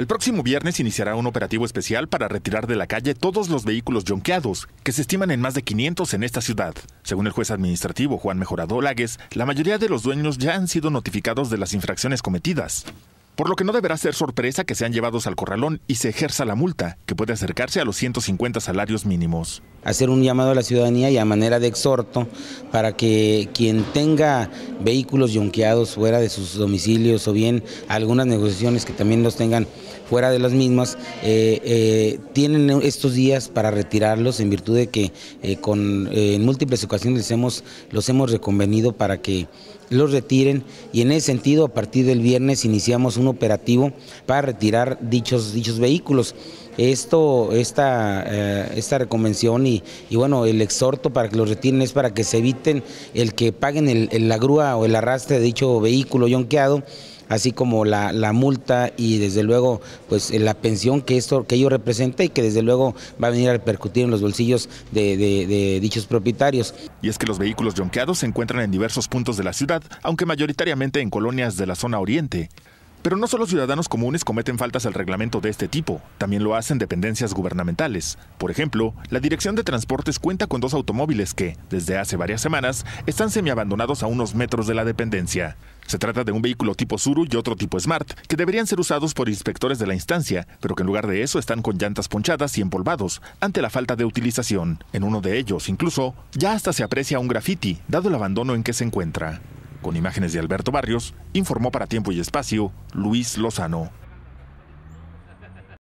El próximo viernes iniciará un operativo especial para retirar de la calle todos los vehículos yonqueados, que se estiman en más de 500 en esta ciudad. Según el juez administrativo Juan Mejorado Lagues, la mayoría de los dueños ya han sido notificados de las infracciones cometidas. Por lo que no deberá ser sorpresa que sean llevados al corralón y se ejerza la multa, que puede acercarse a los 150 salarios mínimos hacer un llamado a la ciudadanía y a manera de exhorto para que quien tenga vehículos yonqueados fuera de sus domicilios o bien algunas negociaciones que también los tengan fuera de las mismas, eh, eh, tienen estos días para retirarlos en virtud de que eh, con, en múltiples ocasiones hemos, los hemos reconvenido para que los retiren y en ese sentido a partir del viernes iniciamos un operativo para retirar dichos, dichos vehículos esto, esta, eh, esta reconvención y, bueno, el exhorto para que lo retiren es para que se eviten el que paguen la grúa o el arrastre de dicho vehículo yonqueado así como la, multa y desde luego pues eh, la pensión que esto que ello representa y que desde luego va a venir a repercutir en los bolsillos de, de dichos propietarios. Y es que los vehículos yonqueados se encuentran en diversos puntos de la ciudad, aunque mayoritariamente en colonias de la zona oriente. Pero no solo ciudadanos comunes cometen faltas al reglamento de este tipo, también lo hacen dependencias gubernamentales. Por ejemplo, la Dirección de Transportes cuenta con dos automóviles que, desde hace varias semanas, están semiabandonados a unos metros de la dependencia. Se trata de un vehículo tipo Suru y otro tipo Smart, que deberían ser usados por inspectores de la instancia, pero que en lugar de eso están con llantas ponchadas y empolvados ante la falta de utilización. En uno de ellos, incluso, ya hasta se aprecia un graffiti, dado el abandono en que se encuentra. Con imágenes de Alberto Barrios, informó para Tiempo y Espacio Luis Lozano.